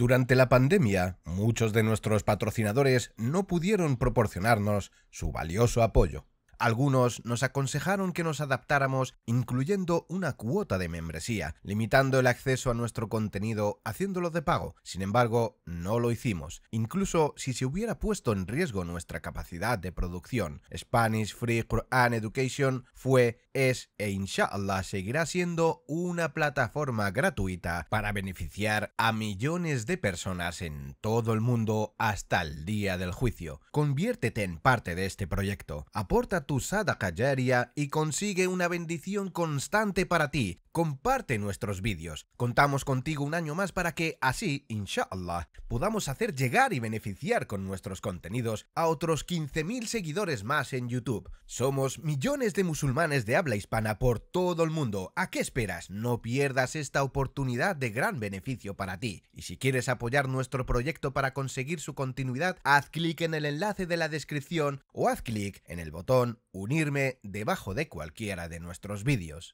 Durante la pandemia, muchos de nuestros patrocinadores no pudieron proporcionarnos su valioso apoyo. Algunos nos aconsejaron que nos adaptáramos incluyendo una cuota de membresía, limitando el acceso a nuestro contenido haciéndolo de pago. Sin embargo, no lo hicimos, incluso si se hubiera puesto en riesgo nuestra capacidad de producción. Spanish Free and Education fue es e inshallah seguirá siendo una plataforma gratuita para beneficiar a millones de personas en todo el mundo hasta el día del juicio. Conviértete en parte de este proyecto, aporta tu callaria y consigue una bendición constante para ti Comparte nuestros vídeos. Contamos contigo un año más para que así, inshallah, podamos hacer llegar y beneficiar con nuestros contenidos a otros 15.000 seguidores más en YouTube. Somos millones de musulmanes de habla hispana por todo el mundo. ¿A qué esperas? No pierdas esta oportunidad de gran beneficio para ti. Y si quieres apoyar nuestro proyecto para conseguir su continuidad, haz clic en el enlace de la descripción o haz clic en el botón unirme debajo de cualquiera de nuestros vídeos.